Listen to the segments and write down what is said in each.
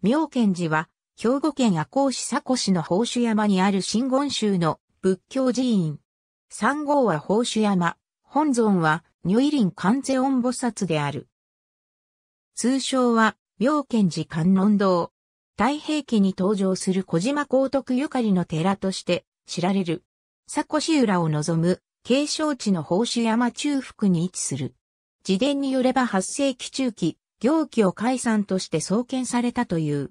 妙見寺は、兵庫県赤穂市佐古市の宝珠山にある真言宗の仏教寺院。三号は宝珠山、本尊は如意輪観世音菩薩である。通称は、妙見寺観音堂。太平記に登場する小島光徳ゆかりの寺として知られる。佐古市浦を望む、景勝地の宝珠山中腹に位置する。自伝によれば8世紀中期、行基を解散として創建されたという。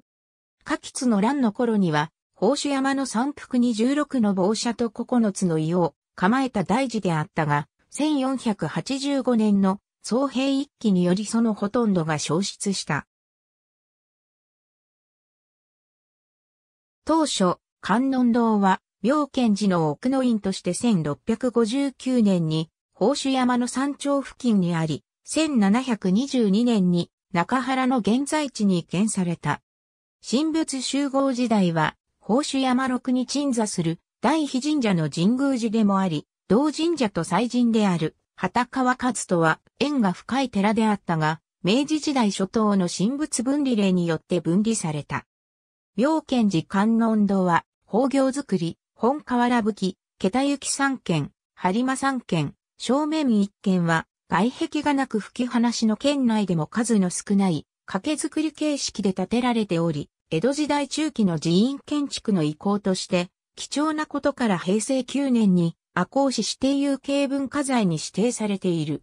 下吉の乱の頃には、宝珠山の山腹に16の帽舎と9つの岩を構えた大事であったが、1485年の総兵一揆によりそのほとんどが消失した。当初、観音堂は、妙見寺の奥の院として1659年に、宝珠山の山頂付近にあり、1722年に中原の現在地に移転された。神仏集合時代は、宝珠山六に鎮座する大秘神社の神宮寺でもあり、同神社と祭神である、畑川勝とは縁が深い寺であったが、明治時代初頭の神仏分離令によって分離された。妙見寺観音堂は、宝行作り、本河原吹桁行三軒、播磨三軒、正面一軒は、外壁がなく吹き放しの県内でも数の少ない掛け作り形式で建てられており、江戸時代中期の寺院建築の遺構として、貴重なことから平成9年に赤穂市指定有形文化財に指定されている。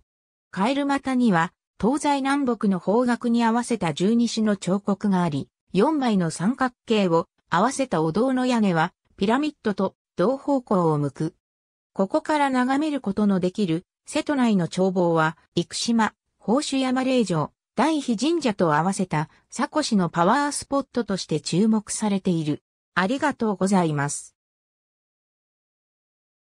カエルタには、東西南北の方角に合わせた十二支の彫刻があり、四枚の三角形を合わせたお堂の屋根は、ピラミッドと同方向を向く。ここから眺めることのできる瀬戸内の眺望は、生島、宝珠山霊場、大肥神社と合わせた、佐古市のパワースポットとして注目されている。ありがとうございます。